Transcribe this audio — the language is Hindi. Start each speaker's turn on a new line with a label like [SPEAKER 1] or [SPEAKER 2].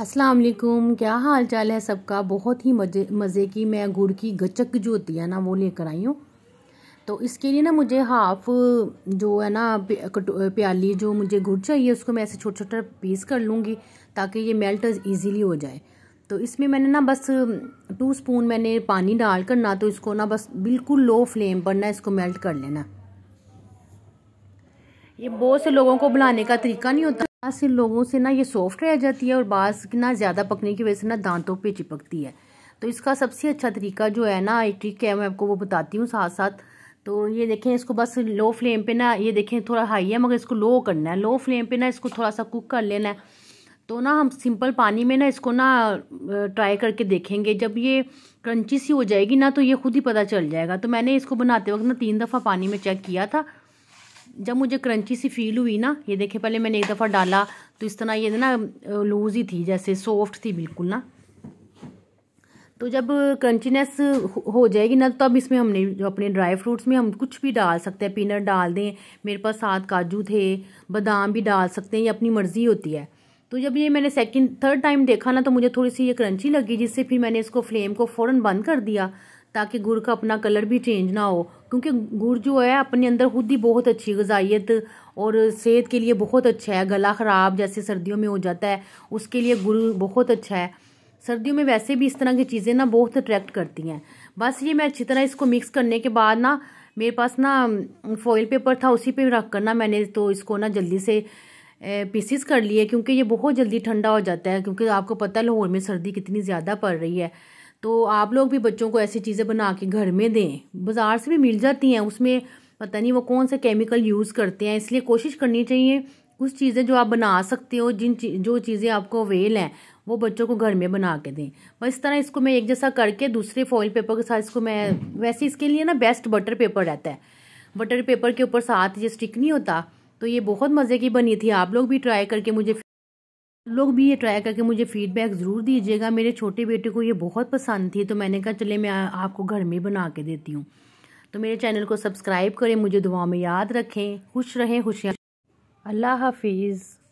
[SPEAKER 1] अस्सलाम वालेकुम क्या हाल चाल है सबका बहुत ही मज़े मज़े की मैं गुड़ की गचक जो होती है ना वो लेकर आई हूँ तो इसके लिए ना मुझे हाफ़ जो है ना प्याली जो मुझे गुड़ चाहिए उसको मैं ऐसे छोटा छोटा पीस कर लूँगी ताकि ये मेल्ट इजीली हो जाए तो इसमें मैंने ना बस टू स्पून मैंने पानी डाल कर ना तो इसको ना बस बिल्कुल लो फ्लेम पर ना इसको मेल्ट कर लेना ये बहुत से लोगों को बुलाने का तरीका नहीं होता बास इन लोगों से ना ये सॉफ्ट रह जाती है और बास ना ज़्यादा पकने की वजह से ना दांतों पे चिपकती है तो इसका सबसे अच्छा तरीका जो है ना एक ट्रिक है मैं आपको वो बताती हूँ साथ साथ तो ये देखें इसको बस लो फ्लेम पे ना ये देखें थोड़ा हाई है मगर इसको लो करना है लो फ्लेम पे ना इसको थोड़ा सा कुक कर लेना है तो ना हम सिंपल पानी में ना इसको ना ट्राई करके देखेंगे जब ये क्रंची सी हो जाएगी ना तो ये खुद ही पता चल जाएगा तो मैंने इसको बनाते वक्त ना तीन दफ़ा पानी में चेक किया था जब मुझे क्रंची सी फील हुई ना ये देखे पहले मैंने एक दफ़ा डाला तो इस तरह ये ना लूज़ ही थी जैसे सॉफ्ट थी बिल्कुल ना तो जब क्रंचीनेस हो जाएगी ना तब इसमें हमने जो अपने ड्राई फ्रूट्स में हम कुछ भी डाल सकते हैं पीनट डाल दें मेरे पास सात काजू थे बादाम भी डाल सकते हैं ये अपनी मर्ज़ी होती है तो जब ये मैंने सेकंड थर्ड टाइम देखा ना तो मुझे थोड़ी सी ये क्रंची लगी जिससे फिर मैंने इसको फ्लेम को फ़ौरन बंद कर दिया ताकि गुड़ का अपना कलर भी चेंज ना हो क्योंकि गुड़ जो है अपने अंदर खुद ही बहुत अच्छी गजाइत और सेहत के लिए बहुत अच्छा है गला ख़राब जैसे सर्दियों में हो जाता है उसके लिए गुड़ बहुत अच्छा है सर्दियों में वैसे भी इस तरह की चीज़ें ना बहुत अट्रैक्ट करती हैं बस ये मैं अच्छी तरह इसको मिक्स करने के बाद ना मेरे पास ना फॉइल पेपर था उसी पे रख कर ना मैंने तो इसको ना जल्दी से पीसीस कर लिए क्योंकि ये बहुत जल्दी ठंडा हो जाता है क्योंकि आपको पता है लाहौर में सर्दी कितनी ज़्यादा पड़ रही है तो आप लोग भी बच्चों को ऐसी चीज़ें बना के घर में दें बाज़ार से भी मिल जाती हैं उसमें पता नहीं वो कौन सा केमिकल यूज़ करते हैं इसलिए कोशिश करनी चाहिए कुछ चीज़ें जो आप बना सकते हो जिन जो चीज़ें आपको अवेल हैं वो बच्चों को घर में बना के दें बस इस तरह इसको मैं एक जैसा करके दूसरे फॉइल पेपर के साथ इसको मैं वैसे इसके लिए ना बेस्ट बटर पेपर रहता है बटर पेपर के ऊपर साथ ये स्टिक नहीं होता तो ये बहुत मज़े की बनी थी आप लोग भी ट्राई करके मुझे लोग भी ये ट्राई करके मुझे फीडबैक ज़रूर दीजिएगा मेरे छोटे बेटे को ये बहुत पसंद थी तो मैंने कहा चले मैं आपको घर में बना के देती हूँ तो मेरे चैनल को सब्सक्राइब करें मुझे दुआ में याद रखें खुश रहें खुशियाँ अल्लाह हाफिज़